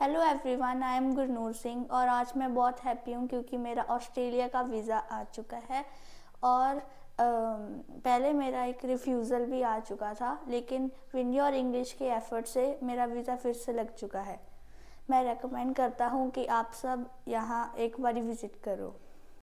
hello everyone I am Gurnoor Singh और आज मैं बहुत हैप्पी हूँ क्योंकि मेरा ऑस्ट्रेलिया का वीज़ा आ चुका है और आ, पहले मेरा एक रिफ्यूज़ल भी आ चुका था लेकिन विंडी और इंग्लिश के एफर्ट से मेरा वीज़ा फिर से लग चुका है मैं रेकमेंड करता हूँ कि आप सब यहाँ एक बारी विज़िट करो